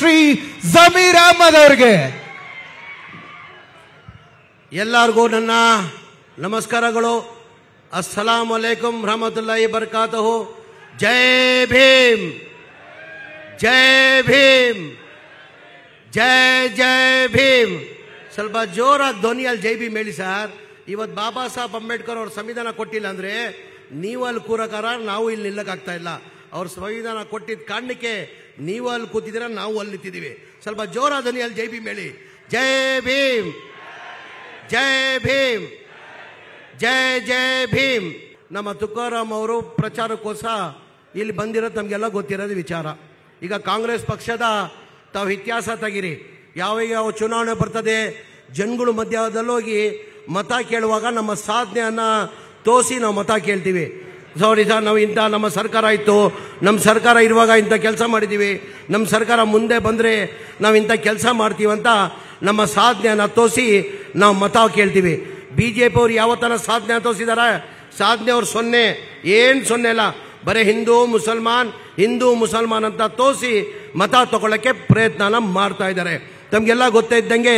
ಶ್ರೀ ಜಮೀರ್ ಅಹಮದ್ ಅವರಿಗೆ ಎಲ್ಲರಿಗೂ ನನ್ನ ನಮಸ್ಕಾರಗಳು ಅಸ್ಸಲಾಂ ಅಲೈಕುಂ ರಹಮತುಲ್ಲಾಹಿ ಬರ್ಕಾತಹು ಜೈ ಭೀಮ್ ಜೈ ಭೀಮ್ ಜೈ ಜೈ ಭೀಮ್ ಸ್ವಲ್ಪ ಜೋರ ಧ್ವನಿಯಲ್ಲಿ ಜೈ ಭೀಮ್ ಹೇಳಿ ಸರ್ ಇವತ್ತು ಬಾಬಾ ಸಾಹೇಬ್ ಅಂಬೇಡ್ಕರ್ ಅವ್ರ ಸಂವಿಧಾನ ಕೊಟ್ಟಿಲ್ಲ ಅಂದರೆ ನೀವು ಅಲ್ಲಿ ಕೂರಕಾರ ನಾವು ಇಲ್ಲಿ ನಿಲ್ಲಕ್ಕಾಗ್ತಾ ಇಲ್ಲ ಅವ್ರ ಸಂವಿಧಾನ ಕೊಟ್ಟಿದ್ದ ಕಾರಣಕ್ಕೆ ನೀವು ಅಲ್ಲಿ ಕೂತಿದ್ದೀರ ನಾವು ಅಲ್ಲಿ ನಿಂತಿದ್ದೀವಿ ಸ್ವಲ್ಪ ಜೋರಾದನಿ ಅಲ್ಲಿ ಜೈ ಭೀಮ್ ಹೇಳಿ ಜೈ ಭೀಮ್ ಜೈ ಭೀಮ್ ಜೈ ಜೈ ಭೀಮ್ ನಮ್ಮ ತುಕಾರಾಮ್ ಅವರು ಪ್ರಚಾರಕ್ಕೋಸ ಇಲ್ಲಿ ಬಂದಿರೋದು ನಮಗೆಲ್ಲ ಗೊತ್ತಿರೋದು ವಿಚಾರ ಈಗ ಕಾಂಗ್ರೆಸ್ ಪಕ್ಷದ ತಾವು ಇತಿಹಾಸ ತೆಗಿರಿ ಯಾವ ಯಾವ ಚುನಾವಣೆ ಬರ್ತದೆ ಜನಗಳು ಮಧ್ಯದಲ್ಲಿ ಹೋಗಿ ಮತ ಕೇಳುವಾಗ ನಮ್ಮ ಸಾಧನೆಯನ್ನು ತೋರಿಸಿ ನಾವು ಮತ ಕೇಳ್ತೀವಿ ಸಾರಿ ಸರ್ ನಾವು ಇಂಥ ನಮ್ಮ ಸರ್ಕಾರ ಇತ್ತು ನಮ್ಮ ಸರ್ಕಾರ ಇರುವಾಗ ಇಂಥ ಕೆಲಸ ಮಾಡಿದ್ದೀವಿ ನಮ್ಮ ಸರ್ಕಾರ ಮುಂದೆ ಬಂದರೆ ನಾವು ಇಂಥ ಕೆಲಸ ಮಾಡ್ತೀವಂತ ನಮ್ಮ ಸಾಧನೆಯನ್ನು ತೋರಿಸಿ ನಾವು ಮತ ಕೇಳ್ತೀವಿ ಬಿ ಜೆ ಪಿ ಅವ್ರು ಯಾವ ಥರ ಸಾಧನೆ ತೋರಿಸಿದಾರ ಸಾಧನೆ ಅವ್ರು ಸೊನ್ನೆ ಏನು ಸೊನ್ನೆ ಅಲ್ಲ ಬರೀ ಹಿಂದೂ ಮುಸಲ್ಮಾನ್ ಹಿಂದೂ ಮುಸಲ್ಮಾನ್ ಅಂತ ತೋರಿಸಿ ಮತ ತಗೊಳ್ಳೋಕ್ಕೆ ಪ್ರಯತ್ನ ಮಾಡ್ತಾ ಇದ್ದಾರೆ ತಮಗೆಲ್ಲ ಗೊತ್ತೇ ಇದ್ದಂಗೆ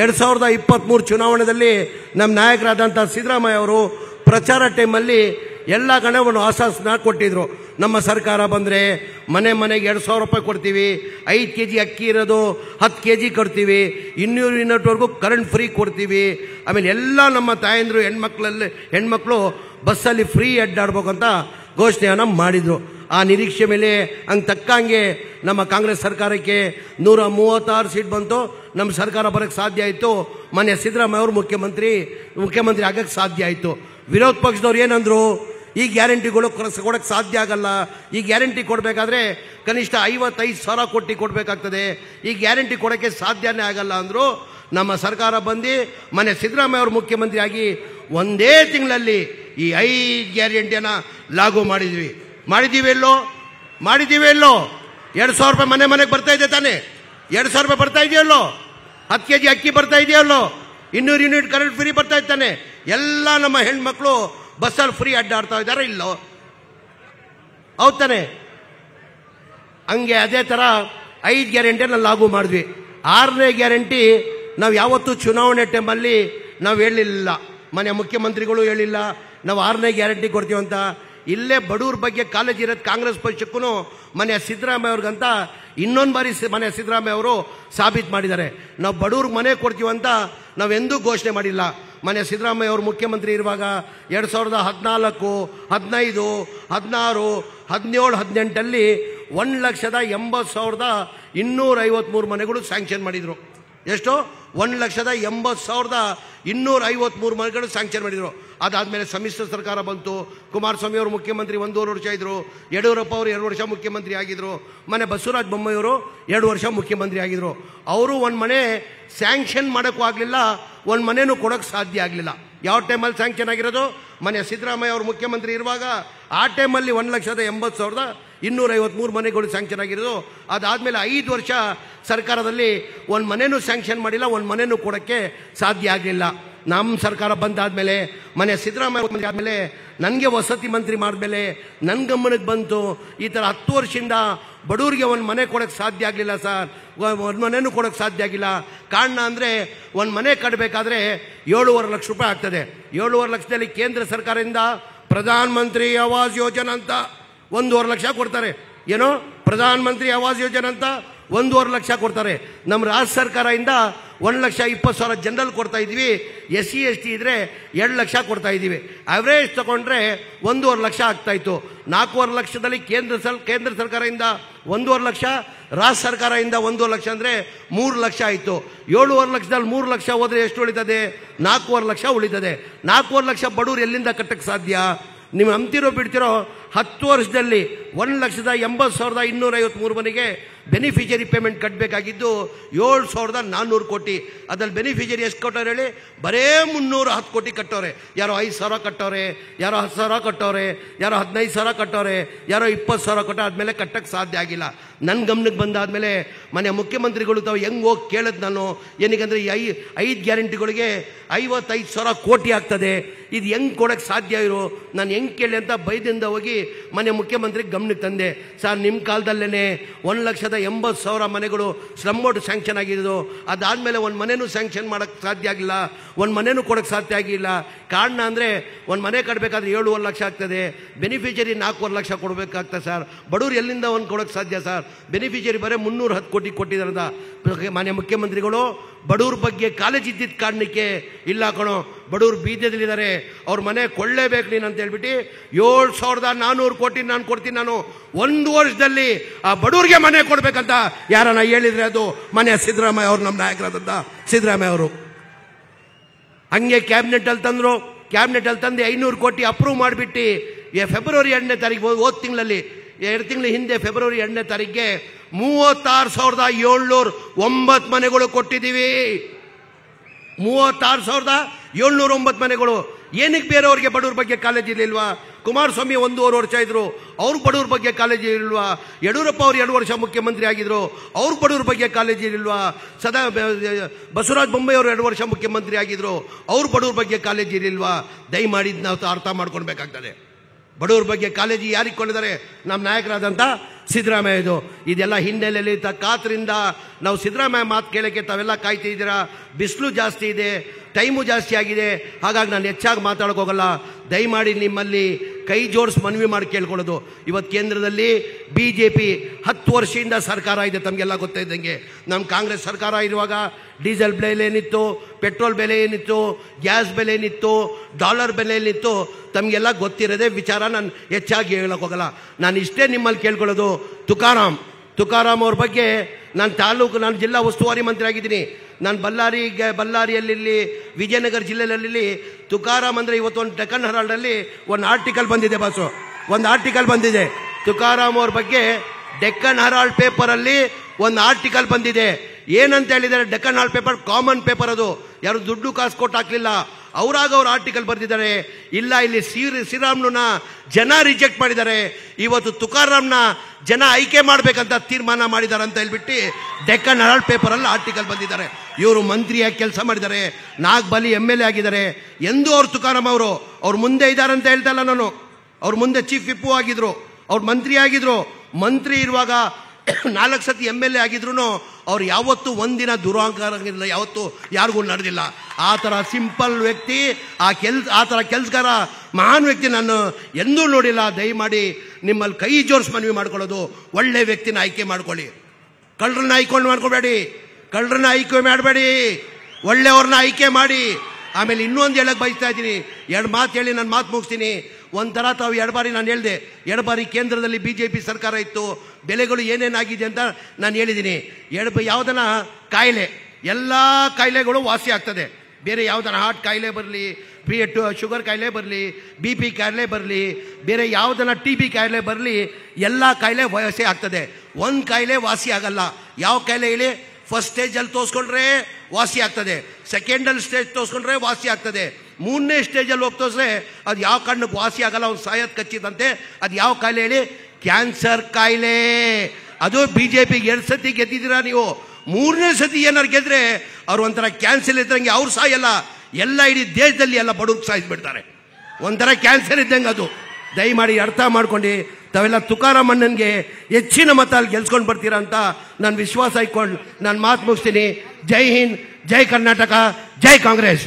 ಎರಡು ಸಾವಿರದ ಇಪ್ಪತ್ತ್ಮೂರು ಚುನಾವಣೆಯಲ್ಲಿ ನಮ್ಮ ನಾಯಕರಾದಂಥ ಸಿದ್ದರಾಮಯ್ಯ ಅವರು ಪ್ರಚಾರ ಟೈಮಲ್ಲಿ ಎಲ್ಲ ಗಣವನ್ನು ಆಶಾಸನ ಕೊಟ್ಟಿದ್ರು ನಮ್ಮ ಸರ್ಕಾರ ಬಂದರೆ ಮನೆ ಮನೆಗೆ ಎರಡು ಸಾವಿರ ರೂಪಾಯಿ ಕೊಡ್ತೀವಿ ಐದು ಕೆ ಜಿ ಅಕ್ಕಿ ಇರೋದು ಹತ್ತು ಕೆ ಜಿ ಕೊಡ್ತೀವಿ ಇನ್ನೂರು ಯೂನಿಟ್ವರೆಗೂ ಕರೆಂಟ್ ಫ್ರೀ ಕೊಡ್ತೀವಿ ಆಮೇಲೆ ಎಲ್ಲ ನಮ್ಮ ತಾಯಂದರು ಹೆಣ್ಮಕ್ಳಲ್ಲಿ ಹೆಣ್ಮಕ್ಳು ಬಸ್ಸಲ್ಲಿ ಫ್ರೀ ಅಡ್ಡಾಡ್ಬೇಕಂತ ಘೋಷಣೆಯನ್ನು ಮಾಡಿದರು ಆ ನಿರೀಕ್ಷೆ ಮೇಲೆ ಹಂಗೆ ತಕ್ಕಂಗೆ ನಮ್ಮ ಕಾಂಗ್ರೆಸ್ ಸರ್ಕಾರಕ್ಕೆ ನೂರ ಮೂವತ್ತಾರು ಸೀಟ್ ಬಂತು ನಮ್ಮ ಸರ್ಕಾರ ಬರೋಕ್ಕೆ ಸಾಧ್ಯ ಆಯಿತು ಮಾನ್ಯ ಸಿದ್ದರಾಮಯ್ಯ ಅವರು ಮುಖ್ಯಮಂತ್ರಿ ಮುಖ್ಯಮಂತ್ರಿ ಆಗಕ್ಕೆ ಸಾಧ್ಯ ಆಯಿತು ವಿರೋಧ ಪಕ್ಷದವ್ರು ಏನಂದರು ಈ ಗ್ಯಾರಂಟಿಗಳು ಕೊಡೋಕ್ಕೆ ಸಾಧ್ಯ ಆಗಲ್ಲ ಈ ಗ್ಯಾರಂಟಿ ಕೊಡಬೇಕಾದ್ರೆ ಕನಿಷ್ಠ ಐವತ್ತೈದು ಸಾವಿರ ಕೊಟ್ಟು ಕೊಡಬೇಕಾಗ್ತದೆ ಈ ಗ್ಯಾರಂಟಿ ಕೊಡೋಕ್ಕೆ ಸಾಧ್ಯನೇ ಆಗಲ್ಲ ಅಂದರು ನಮ್ಮ ಸರ್ಕಾರ ಬಂದು ಮನೆ ಸಿದ್ದರಾಮಯ್ಯ ಅವರು ಮುಖ್ಯಮಂತ್ರಿಯಾಗಿ ಒಂದೇ ತಿಂಗಳಲ್ಲಿ ಈ ಐದು ಗ್ಯಾರಂಟಿಯನ್ನು ಲಾಗು ಮಾಡಿದ್ವಿ ಮಾಡಿದ್ದೀವಿ ಎಲ್ಲೋ ಮಾಡಿದ್ದೀವಿ ಎಲ್ಲೋ ಎರಡು ಸಾವಿರ ರೂಪಾಯಿ ಮನೆ ಮನೆಗೆ ಬರ್ತಾ ಇದೆ ತಾನೆ ಎರಡು ಸಾವಿರ ರೂಪಾಯಿ ಬರ್ತಾ ಇದೆಯಲ್ಲೋ ಹತ್ತು ಕೆ ಜಿ ಅಕ್ಕಿ ಬರ್ತಾ ಇದೆಯಲ್ಲೋ ಇನ್ನೂರು ಯೂನಿಟ್ ಕರೆಂಟ್ ಫ್ರೀ ಬರ್ತಾ ಇದ್ದಾನೆ ಎಲ್ಲ ನಮ್ಮ ಹೆಣ್ಮಕ್ಳು ಬಸ್ಸಲ್ಲಿ ಫ್ರೀ ಅಡ್ಡಾಡ್ತಾ ಇದ್ದಾರೆ ಇಲ್ಲೋ ಹೌದಾನೆ ಹಂಗೆ ಅದೇ ಥರ ಐದು ಗ್ಯಾರಂಟಿಯನ್ನು ಲಾಗು ಮಾಡಿದ್ವಿ ಆರನೇ ಗ್ಯಾರಂಟಿ ನಾವು ಯಾವತ್ತೂ ಚುನಾವಣೆ ಟೈಮಲ್ಲಿ ನಾವು ಹೇಳಿಲ್ಲ ಮನೆ ಮುಖ್ಯಮಂತ್ರಿಗಳು ಹೇಳಿಲ್ಲ ನಾವು ಆರನೇ ಗ್ಯಾರಂಟಿ ಕೊಡ್ತೀವಿ ಅಂತ ಇಲ್ಲೇ ಬಡವ್ರ ಬಗ್ಗೆ ಕಾಲೇಜ್ ಇರೋದು ಕಾಂಗ್ರೆಸ್ ಪಕ್ಷಕ್ಕೂ ಮನೆ ಸಿದ್ದರಾಮಯ್ಯ ಅವ್ರಿಗಂತ ಇನ್ನೊಂದು ಬಾರಿ ಮನೆ ಸಿದ್ದರಾಮಯ್ಯ ಅವರು ಸಾಬೀತು ಮಾಡಿದ್ದಾರೆ ನಾವು ಬಡವ್ರಿಗೆ ಮನೆ ಕೊಡ್ತೀವಂತ ನಾವೆಂದೂ ಘೋಷಣೆ ಮಾಡಿಲ್ಲ ಮನೆ ಸಿದ್ದರಾಮಯ್ಯ ಅವರು ಮುಖ್ಯಮಂತ್ರಿ ಇರುವಾಗ ಎರಡು ಸಾವಿರದ ಹದಿನಾಲ್ಕು ಹದಿನೈದು ಹದಿನಾರು ಹದಿನೇಳು ಹದಿನೆಂಟಲ್ಲಿ ಒಂದು ಲಕ್ಷದ ಎಂಬತ್ತು ಸಾವಿರದ ಇನ್ನೂರೈವತ್ತ್ಮೂರು ಮನೆಗಳು ಸ್ಯಾಂಕ್ಷನ್ ಮಾಡಿದರು ಎಷ್ಟು ಒಂದು ಲಕ್ಷದ ಎಂಬತ್ತು ಸಾವಿರದ ಇನ್ನೂರ ಐವತ್ಮೂರು ಮನೆಗಳು ಸ್ಯಾಂಕ್ಷನ್ ಮಾಡಿದರು ಅದಾದಮೇಲೆ ಸಮ್ಮಿಶ್ರ ಸರ್ಕಾರ ಬಂತು ಕುಮಾರಸ್ವಾಮಿ ಅವರು ಮುಖ್ಯಮಂತ್ರಿ ಒಂದೂವರೆ ವರ್ಷ ಇದ್ದರು ಯಡಿಯೂರಪ್ಪ ಅವರು ಎರಡು ವರ್ಷ ಮುಖ್ಯಮಂತ್ರಿ ಆಗಿದ್ದರು ಮನೆ ಬಸವರಾಜ ಬೊಮ್ಮಾಯಿಯವರು ಎರಡು ವರ್ಷ ಮುಖ್ಯಮಂತ್ರಿ ಆಗಿದ್ದರು ಅವರು ಒಂದು ಮನೆ ಸ್ಯಾಂಕ್ಷನ್ ಮಾಡೋಕ್ಕೂ ಆಗಲಿಲ್ಲ ಒಂದು ಮನೆಯೂ ಕೊಡೋಕ್ಕೆ ಸಾಧ್ಯ ಆಗಲಿಲ್ಲ ಯಾವ ಟೈಮಲ್ಲಿ ಸ್ಯಾಂಕ್ಷನ್ ಆಗಿರೋದು ಮನೆ ಸಿದ್ದರಾಮಯ್ಯ ಅವರು ಮುಖ್ಯಮಂತ್ರಿ ಇರುವಾಗ ಆ ಟೈಮಲ್ಲಿ ಒಂದು ಲಕ್ಷದ ಎಂಬತ್ತು ಸಾವಿರದ ಇನ್ನೂರೈವತ್ಮೂರು ಮನೆಗಳು ಸ್ಯಾಂಕ್ಷನ್ ಆಗಿರೋದು ಅದಾದಮೇಲೆ ಐದು ವರ್ಷ ಸರ್ಕಾರದಲ್ಲಿ ಒಂದು ಮನೆಯೂ ಸ್ಯಾಂಕ್ಷನ್ ಮಾಡಿಲ್ಲ ಒಂದು ಮನೆಯೂ ಕೊಡೋಕ್ಕೆ ಸಾಧ್ಯ ಆಗಲಿಲ್ಲ ನಮ್ಮ ಸರ್ಕಾರ ಬಂದಾದಮೇಲೆ ಮನೆ ಸಿದ್ದರಾಮಯ್ಯ ಆದಮೇಲೆ ನನಗೆ ವಸತಿ ಮಂತ್ರಿ ಮಾಡಿದ್ಮೇಲೆ ನನ್ನ ಗಮನಕ್ಕೆ ಬಂತು ಈ ಥರ ಹತ್ತು ವರ್ಷದಿಂದ ಬಡವರಿಗೆ ಒಂದು ಮನೆ ಕೊಡೋಕ್ಕೆ ಸಾಧ್ಯ ಆಗಲಿಲ್ಲ ಸರ್ ಒಂದು ಮನೆಯೂ ಕೊಡೋಕ್ಕೆ ಸಾಧ್ಯ ಆಗಿಲ್ಲ ಕಾರಣ ಅಂದರೆ ಒಂದು ಮನೆ ಕಟ್ಟಬೇಕಾದ್ರೆ ಏಳುವರೆ ಲಕ್ಷ ರೂಪಾಯಿ ಆಗ್ತದೆ ಏಳುವರೆ ಲಕ್ಷದಲ್ಲಿ ಕೇಂದ್ರ ಸರ್ಕಾರದಿಂದ ಪ್ರಧಾನಮಂತ್ರಿ ಆವಾಸ್ ಯೋಜನೆ ಅಂತ ಒಂದೂವರೆ ಲಕ್ಷ ಕೊಡ್ತಾರೆ ಏನೋ ಪ್ರಧಾನ ಮಂತ್ರಿ ಆವಾಸ್ ಯೋಜನೆ ಅಂತ ಒಂದೂವರೆ ಲಕ್ಷ ಕೊಡ್ತಾರೆ ನಮ್ಮ ರಾಜ್ಯ ಸರ್ಕಾರದಿಂದ ಒಂದು ಲಕ್ಷ ಇಪ್ಪತ್ತು ಸಾವಿರ ಜನರಲ್ ಕೊಡ್ತಾ ಇದ್ವಿ ಎಸ್ ಸಿ ಎಸ್ ಟಿ ಇದ್ರೆ ಎರಡು ಲಕ್ಷ ಕೊಡ್ತಾ ಇದ್ದೀವಿ ಅವರೇಜ್ ತಗೊಂಡ್ರೆ ಒಂದೂವರೆ ಲಕ್ಷ ಆಗ್ತಾಯಿತ್ತು ನಾಲ್ಕೂವರೆ ಲಕ್ಷದಲ್ಲಿ ಕೇಂದ್ರ ಸರ್ ಕೇಂದ್ರ ಸರ್ಕಾರದಿಂದ ಒಂದೂವರೆ ಲಕ್ಷ ರಾಜ್ಯ ಸರ್ಕಾರದಿಂದ ಒಂದೂವರೆ ಲಕ್ಷ ಅಂದರೆ ಮೂರು ಲಕ್ಷ ಆಯಿತು ಏಳುವರೆ ಲಕ್ಷದಲ್ಲಿ ಮೂರು ಲಕ್ಷ ಹೋದರೆ ಎಷ್ಟು ಉಳಿತದೆ ನಾಲ್ಕೂವರೆ ಲಕ್ಷ ಉಳಿತದೆ ನಾಲ್ಕೂವರೆ ಲಕ್ಷ ಬಡವರು ಎಲ್ಲಿಂದ ಕಟ್ಟಕ್ಕೆ ಸಾಧ್ಯ ನೀವು ಅಂಬ್ತಿರೋ ಬಿಡ್ತಿರೋ ಹತ್ತು ವರ್ಷದಲ್ಲಿ ಒಂದು ಲಕ್ಷದ ಎಂಬತ್ತು ಸಾವಿರದ ಇನ್ನೂರೈವತ್ತ್ಮೂರು ಮನೆಗೆ ಬೆನಿಫಿಷರಿ ಪೇಮೆಂಟ್ ಕಟ್ಟಬೇಕಾಗಿದ್ದು ಏಳು ಸಾವಿರದ ನಾನ್ನೂರು ಕೋಟಿ ಅದ್ರಲ್ಲಿ ಬೆನಿಫಿಷರಿ ಎಷ್ಟು ಕಟ್ಟೋರು ಹೇಳಿ ಬರೇ ಮುನ್ನೂರ ಹತ್ತು ಕೋಟಿ ಕಟ್ಟೋರೆ ಯಾರೋ ಐದು ಸಾವಿರ ಕಟ್ಟೋರೆ ಯಾರೋ ಹತ್ತು ಸಾವಿರ ಕಟ್ಟೋರೆ ಯಾರೋ ಹದಿನೈದು ಸಾವಿರ ಕಟ್ಟೋರೆ ಯಾರೋ ಇಪ್ಪತ್ತು ಸಾವಿರ ಕೊಟ್ಟ ಆದಮೇಲೆ ಕಟ್ಟಕ್ಕೆ ಸಾಧ್ಯ ಆಗಿಲ್ಲ ನನ್ನ ಗಮನಕ್ಕೆ ಬಂದಾದಮೇಲೆ ಮನೆ ಮುಖ್ಯಮಂತ್ರಿಗಳು ತಾವು ಹೆಂಗೆ ಹೋಗಿ ಕೇಳೋದು ನಾನು ಏನಕ್ಕೆ ಈ ಐ ಐದು ಗ್ಯಾರಂಟಿಗಳಿಗೆ ಐವತ್ತೈದು ಸಾವಿರ ಕೋಟಿ ಆಗ್ತದೆ ಇದು ಹೆಂಗೆ ಕೊಡೋಕ್ಕೆ ಸಾಧ್ಯ ಇರು ನಾನು ಹೆಂಗೆ ಕೇಳಿ ಅಂತ ಬೈದಿಂದ ಹೋಗಿ ಮನೆ ಮುಖ್ಯಮಂತ್ರಿಗೆ ಗಮನಕ್ಕೆ ತಂದೆ ಸರ್ ನಿಮ್ಮ ಕಾಲದಲ್ಲೇ ಒಂದು ಲಕ್ಷದ ಎಂಬತ್ತು ಸಾವಿರ ಮನೆಗಳು ಸ್ಲಮ್ ಸ್ಯಾಂಕ್ಷನ್ ಆಗಿರೋದು ಅದಾದಮೇಲೆ ಒಂದು ಮನೆಯೂ ಸ್ಯಾಂಕ್ಷನ್ ಮಾಡೋಕ್ಕೆ ಸಾಧ್ಯ ಆಗಿಲ್ಲ ಒಂದು ಮನೆಯೂ ಕೊಡೋಕ್ಕೆ ಸಾಧ್ಯ ಆಗಿಲ್ಲ ಕಾರಣ ಅಂದರೆ ಒಂದು ಮನೆ ಕಟ್ಟಬೇಕಾದ್ರೆ ಏಳುವರೆ ಲಕ್ಷ ಆಗ್ತದೆ ಬೆನಿಫಿಷರಿ ನಾಲ್ಕೂವರೆ ಲಕ್ಷ ಕೊಡಬೇಕಾಗ್ತದೆ ಸರ್ ಬಡವ್ರು ಎಲ್ಲಿಂದ ಒಂದು ಕೊಡೋಕ್ಕೆ ಸಾಧ್ಯ ಸರ್ ಬೆನಿಫಿಷರಿ ಬರೀ ಮುನ್ನೂರು ಹತ್ತು ಕೋಟಿ ಕೊಟ್ಟಿದ್ದಾರದ ಮಾನ್ಯ ಮುಖ್ಯಮಂತ್ರಿಗಳು ಬಡವ್ರ ಬಗ್ಗೆ ಕಾಲೇಜ್ ಇದ್ದಿದ್ದ ಕಾರಣಕ್ಕೆ ಇಲ್ಲ ಕಣೋ ಬಡವ್ರು ಬೀದಿಯಲ್ಲಿದ್ದಾರೆ ಅವ್ರ ಮನೆ ಕೊಳ್ಳೇಬೇಕು ನೀನು ಅಂತ ಹೇಳ್ಬಿಟ್ಟು ಏಳು ಸಾವಿರದ ನಾನ್ನೂರು ಕೋಟಿ ನಾನು ಕೊಡ್ತೀನಿ ನಾನು ಒಂದು ವರ್ಷದಲ್ಲಿ ಆ ಬಡವ್ರಿಗೆ ಮನೆ ಕೊಡ್ಬೇಕಂತ ಯಾರನ್ನ ಹೇಳಿದ್ರೆ ಅದು ಮನೆ ಸಿದ್ದರಾಮಯ್ಯ ಅವರು ನಮ್ಮ ನಾಯಕರಾದಂಥ ಸಿದ್ದರಾಮಯ್ಯ ಅವರು ಹಂಗೆ ಕ್ಯಾಬಿನೆಟಲ್ಲಿ ತಂದರು ಕ್ಯಾಬಿನೆಟಲ್ಲಿ ತಂದು ಐನೂರು ಕೋಟಿ ಅಪ್ರೂವ್ ಮಾಡಿಬಿಟ್ಟು ಫೆಬ್ರವರಿ ಎರಡನೇ ತಾರೀಕು ಹೋದ ತಿಂಗಳಲ್ಲಿ ಎರಡು ತಿಂಗಳ ಹಿಂದೆ ಫೆಬ್ರವರಿ ಎರಡನೇ ತಾರೀಕಿಗೆ ಮೂವತ್ತಾರು ಸಾವಿರದ ಏಳ್ನೂರು ಒಂಬತ್ತು ಮನೆಗಳು ಕೊಟ್ಟಿದ್ದೀವಿ ಮೂವತ್ತಾರು ಸಾವಿರದ ಏಳ್ನೂರ ಒಂಬತ್ತು ಮನೆಗಳು ಏನಕ್ಕೆ ಬೇರೆಯವ್ರಿಗೆ ಬಡವ್ರ ಬಗ್ಗೆ ಕಾಲೇಜ್ ಇರಲಿಲ್ವಾ ಕುಮಾರಸ್ವಾಮಿ ಒಂದೂವರೆ ವರ್ಷ ಇದ್ದರು ಅವ್ರು ಬಡವ್ರ ಬಗ್ಗೆ ಕಾಲೇಜ್ ಇರಲಿಲ್ವಾ ಯಡಿಯೂರಪ್ಪ ಅವ್ರು ಎರಡು ವರ್ಷ ಮುಖ್ಯಮಂತ್ರಿ ಆಗಿದ್ರು ಅವ್ರ ಬಡವ್ರ ಬಗ್ಗೆ ಕಾಲೇಜ್ ಇರಲಿಲ್ವಾ ಸದಾ ಬಸವರಾಜ ಬೊಂಬೆ ಅವರು ಎರಡು ವರ್ಷ ಮುಖ್ಯಮಂತ್ರಿ ಆಗಿದ್ರು ಅವ್ರ ಬಡವ್ರ ಬಗ್ಗೆ ಕಾಲೇಜ್ ಇರಲಿಲ್ವಾ ದಯಮಾಡಿದ್ದು ನಾವು ಅರ್ಥ ಮಾಡ್ಕೊಳ್ಬೇಕಾಗ್ತದೆ ಬಡವ್ರ ಬಗ್ಗೆ ಕಾಲೇಜಿ ಯಾರಿಗೆ ಕೊಂಡಿದ್ದಾರೆ ನಮ್ಮ ನಾಯಕರಾದಂಥ ಸಿದ್ದರಾಮಯ್ಯ ಇದು ಇದೆಲ್ಲ ಹಿನ್ನೆಲೆಯಲ್ಲಿ ತ ಕಾತ್ರಿಂದ ನಾವು ಸಿದ್ದರಾಮಯ್ಯ ಮಾತು ಕೇಳೋಕ್ಕೆ ತಾವೆಲ್ಲ ಕಾಯ್ತಿದ್ದೀರಾ ಬಿಸಿಲು ಜಾಸ್ತಿ ಇದೆ ಟೈಮು ಜಾಸ್ತಿ ಆಗಿದೆ ಹಾಗಾಗಿ ನಾನು ಹೆಚ್ಚಾಗಿ ಮಾತಾಡೋಕೆ ಹೋಗಲ್ಲ ದಯಮಾಡಿ ನಿಮ್ಮಲ್ಲಿ ಕೈ ಜೋಡಿಸಿ ಮನವಿ ಮಾಡಿ ಕೇಳ್ಕೊಳ್ಳೋದು ಇವತ್ತು ಕೇಂದ್ರದಲ್ಲಿ ಬಿ ಜೆ ಪಿ ಹತ್ತು ವರ್ಷದಿಂದ ಸರ್ಕಾರ ಇದೆ ತಮಗೆಲ್ಲ ಗೊತ್ತಿದ್ದಂಗೆ ನಮ್ಮ ಕಾಂಗ್ರೆಸ್ ಸರ್ಕಾರ ಇರುವಾಗ ಡೀಸೆಲ್ ಬೆಲೆ ಏನಿತ್ತು ಪೆಟ್ರೋಲ್ ಬೆಲೆ ಏನಿತ್ತು ಗ್ಯಾಸ್ ಬೆಲೆ ಏನಿತ್ತು ಡಾಲರ್ ಬೆಲೆ ಏನಿತ್ತು ತಮಗೆಲ್ಲ ಗೊತ್ತಿರೋದೇ ವಿಚಾರ ನಾನು ಹೆಚ್ಚಾಗಿ ಹೇಳೋಕ್ಕೋಗಲ್ಲ ನಾನು ಇಷ್ಟೇ ನಿಮ್ಮಲ್ಲಿ ಕೇಳ್ಕೊಳ್ಳೋದು ತುಕಾರಾಮ್ ತುಕಾರಾಮ್ ಅವ್ರ ಬಗ್ಗೆ ನಾನು ತಾಲೂಕು ನಾನು ಜಿಲ್ಲಾ ಉಸ್ತುವಾರಿ ಮಂತ್ರಿ ಆಗಿದ್ದೀನಿ ನಾನು ಬಳ್ಳಾರಿ ಬಳ್ಳಾರಿಯಲ್ಲಿ ವಿಜಯನಗರ ಜಿಲ್ಲೆಯಲ್ಲಿ ತುಕಾರಾಮ್ ಅಂದರೆ ಇವತ್ತು ಒಂದು ಡೆಕನ್ ಹರಾಲ್ಡಲ್ಲಿ ಒಂದು ಆರ್ಟಿಕಲ್ ಬಂದಿದೆ ಬಾಸು ಒಂದು ಆರ್ಟಿಕಲ್ ಬಂದಿದೆ ತುಕಾರಾಮ್ ಅವ್ರ ಬಗ್ಗೆ ಡೆಕ್ಕನ್ ಹರಾಲ್ಡ್ ಪೇಪರಲ್ಲಿ ಒಂದು ಆರ್ಟಿಕಲ್ ಬಂದಿದೆ ಏನಂತ ಹೇಳಿದರೆ ಡೆಕ್ಕನ್ ಹಾಲ್ ಪೇಪರ್ ಕಾಮನ್ ಪೇಪರ್ ಅದು ಯಾರು ದುಡ್ಡು ಕಾಸು ಕೊಟ್ಟು ಹಾಕಲಿಲ್ಲ ಅವರಾಗ ಅವ್ರು ಆರ್ಟಿಕಲ್ ಬರೆದಿದ್ದಾರೆ ಇಲ್ಲ ಇಲ್ಲಿ ಶ್ರೀ ಶ್ರೀರಾಮ್ನ ಜನ ರಿಜೆಕ್ಟ್ ಮಾಡಿದ್ದಾರೆ ಇವತ್ತು ತುಕಾರಾಮ್ನ ಜನ ಆಯ್ಕೆ ಮಾಡಬೇಕಂತ ತೀರ್ಮಾನ ಮಾಡಿದ್ದಾರೆ ಅಂತ ಹೇಳ್ಬಿಟ್ಟು ಡೆಕ್ಕನ್ ಹರಾಲ್ಡ್ ಪೇಪರಲ್ಲಿ ಆರ್ಟಿಕಲ್ ಬಂದಿದ್ದಾರೆ ಇವರು ಮಂತ್ರಿಯಾಗಿ ಕೆಲಸ ಮಾಡಿದ್ದಾರೆ ನಾಗ್ಬಲಿ ಎಮ್ ಎಲ್ ಎ ಆಗಿದ್ದಾರೆ ಎಂದೂ ಅವ್ರು ತುಕಾರಾಮ್ ಅವರು ಅವ್ರು ಮುಂದೆ ಇದ್ದಾರೆ ಅಂತ ಹೇಳ್ತಲ್ಲ ನಾನು ಅವ್ರ ಮುಂದೆ ಚೀಫ್ ವಿಪ್ಪು ಆಗಿದ್ರು ಅವ್ರು ಮಂತ್ರಿ ಆಗಿದ್ರು ಮಂತ್ರಿ ಇರುವಾಗ ನಾಲ್ಕು ಸತಿ ಎಮ್ ಎಲ್ ಎ ಆಗಿದ್ರು ಅವ್ರು ಯಾವತ್ತೂ ಒಂದಿನ ದುರಹಂಕಾರಗಳಿಲ್ಲ ಯಾವತ್ತೂ ಯಾರಿಗೂ ನಡೆದಿಲ್ಲ ಆ ಥರ ಸಿಂಪಲ್ ವ್ಯಕ್ತಿ ಆ ಕೆಲ್ ಆ ಥರ ಕೆಲಸಗಾರ ಮಹಾನ್ ವ್ಯಕ್ತಿ ನಾನು ಎಂದೂ ನೋಡಿಲ್ಲ ದಯಮಾಡಿ ನಿಮ್ಮಲ್ಲಿ ಕೈ ಜೋರ್ಸ್ ಮನವಿ ಮಾಡ್ಕೊಳ್ಳೋದು ಒಳ್ಳೆ ವ್ಯಕ್ತಿನ ಆಯ್ಕೆ ಮಾಡ್ಕೊಳ್ಳಿ ಕಳ್ಳರನ್ನ ಆಯ್ಕೊಂಡು ಮಾಡ್ಕೋಬೇಡಿ ಕಳ್ಳರನ್ನ ಆಯ್ಕೆ ಮಾಡಬೇಡಿ ಒಳ್ಳೆಯವ್ರನ್ನ ಆಯ್ಕೆ ಮಾಡಿ ಆಮೇಲೆ ಇನ್ನೊಂದು ಹೇಳಕ್ಕೆ ಬಯಸ್ತಾ ಇದ್ದೀನಿ ಎರಡು ಮಾತು ಹೇಳಿ ನಾನು ಮಾತು ಮುಗಿಸ್ತೀನಿ ಒಂಥರ ತಾವು ಎರಡು ಬಾರಿ ನಾನು ಹೇಳಿದೆ ಎರಡು ಬಾರಿ ಕೇಂದ್ರದಲ್ಲಿ ಬಿ ಜೆ ಪಿ ಸರ್ಕಾರ ಇತ್ತು ಬೆಲೆಗಳು ಏನೇನಾಗಿದೆ ಅಂತ ನಾನು ಹೇಳಿದ್ದೀನಿ ಎಡಬ ಯಾವುದನ್ನ ಕಾಯಿಲೆ ಎಲ್ಲ ಕಾಯಿಲೆಗಳು ವಾಸಿ ಆಗ್ತದೆ ಬೇರೆ ಯಾವುದನ್ನ ಹಾರ್ಟ್ ಕಾಯಿಲೆ ಬರಲಿ ಬಿ ಶುಗರ್ ಕಾಯಿಲೆ ಬರಲಿ ಬಿ ಪಿ ಕಾಯಿಲೆ ಬರಲಿ ಬೇರೆ ಯಾವುದನ್ನ ಟಿ ಬಿ ಕಾಯಿಲೆ ಬರಲಿ ಎಲ್ಲ ಕಾಯಿಲೆ ವಾಸಿ ಆಗ್ತದೆ ಒಂದು ಕಾಯಿಲೆ ವಾಸಿ ಆಗಲ್ಲ ಯಾವ ಕಾಯಿಲೆ ಹೇಳಿ ಫಸ್ಟ್ ಸ್ಟೇಜಲ್ಲಿ ತೋರಿಸ್ಕೊಂಡ್ರೆ ವಾಸಿ ಆಗ್ತದೆ ಸೆಕೆಂಡಲ್ಲಿ ಸ್ಟೇಜ್ ತೋರಿಸ್ಕೊಂಡ್ರೆ ವಾಸಿ ಆಗ್ತದೆ ಮೂರನೇ ಸ್ಟೇಜಲ್ಲಿ ಹೋಗಿ ಅದು ಯಾವ ಕಣ್ಣಕ್ಕೆ ವಾಸಿ ಆಗಲ್ಲ ಅವ್ನು ಸಾಯದ್ ಕಚ್ಚಿದಂತೆ ಅದು ಯಾವ ಕಾಯಿಲೆ ಹೇಳಿ ಕ್ಯಾನ್ಸರ್ ಕಾಯಿಲೆ ಅದು ಬಿ ಜೆ ಪಿಗೆ ಎರಡು ಸತಿ ಗೆದ್ದಿದ್ದೀರಾ ನೀವು ಮೂರನೇ ಸತಿ ಏನಾರು ಗೆದ್ರೆ ಅವ್ರು ಒಂಥರ ಕ್ಯಾನ್ಸರ್ ಇದ್ದಂಗೆ ಅವ್ರು ಸಾಯಲ್ಲ ಎಲ್ಲ ಇಡೀ ದೇಶದಲ್ಲಿ ಎಲ್ಲ ಬಡವ್ರಿಗೆ ಸಾಯಿಸ್ಬಿಡ್ತಾರೆ ಒಂಥರ ಕ್ಯಾನ್ಸರ್ ಇದ್ದಂಗೆ ಅದು ದಯಮಾಡಿ ಅರ್ಥ ಮಾಡ್ಕೊಂಡು ತಾವೆಲ್ಲ ತುಕಾರಾಮ್ ಹೆಚ್ಚಿನ ಮತ ಅಲ್ಲಿ ಗೆಲ್ಸ್ಕೊಂಡು ಬರ್ತೀರಾ ಅಂತ ನಾನು ವಿಶ್ವಾಸ ಇಟ್ಕೊಂಡು ನಾನು ಮಾತು ಮುಗಿಸ್ತೀನಿ ಜೈ ಹಿಂದ್ ಜೈ ಕರ್ನಾಟಕ ಜೈ ಕಾಂಗ್ರೆಸ್